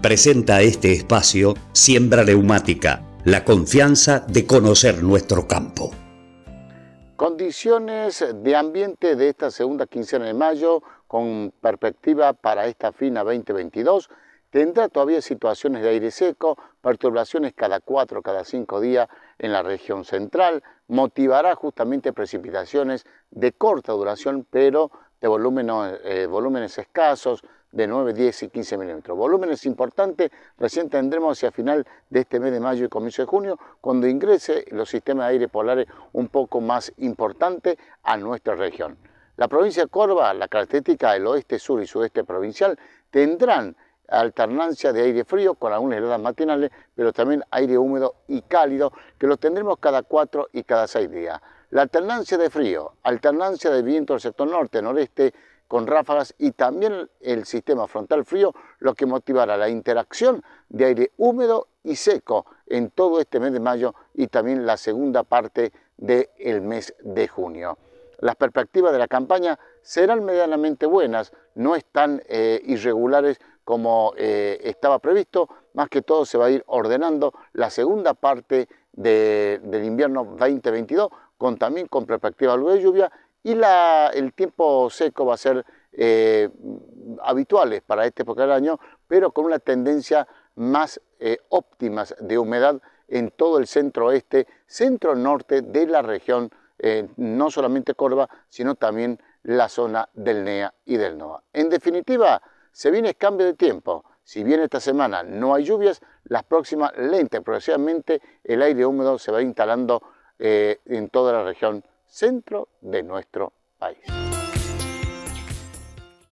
presenta este espacio Siembra Neumática, la confianza de conocer nuestro campo. Condiciones de ambiente de esta segunda quincena de mayo con perspectiva para esta fina 2022 tendrá todavía situaciones de aire seco, perturbaciones cada cuatro cada cinco días en la región central, motivará justamente precipitaciones de corta duración, pero de volúmenes eh, escasos, de 9, 10 y 15 milímetros. es importante, recién tendremos hacia final de este mes de mayo y comienzo de junio, cuando ingrese los sistemas de aire polares un poco más importante a nuestra región. La provincia de Córdoba, la característica del oeste, sur y sudeste provincial, tendrán alternancia de aire frío con algunas heladas matinales, pero también aire húmedo y cálido, que lo tendremos cada 4 y cada 6 días. La alternancia de frío, alternancia de viento del sector norte, noreste, con ráfagas y también el sistema frontal frío, lo que motivará la interacción de aire húmedo y seco en todo este mes de mayo y también la segunda parte del mes de junio. Las perspectivas de la campaña serán medianamente buenas, no están eh, irregulares como eh, estaba previsto, más que todo se va a ir ordenando la segunda parte del invierno 2022, con, también con perspectiva de lluvia y el tiempo seco va a ser habitual eh, habituales para esta época del año, pero con una tendencia más eh, óptima óptimas de humedad en todo el centro oeste, centro norte de la región, eh, no solamente Córdoba, sino también la zona del NEA y del NOA. En definitiva, se viene cambio de tiempo. Si bien esta semana no hay lluvias, las próximas lenta progresivamente el aire húmedo se va instalando en toda la región centro de nuestro país.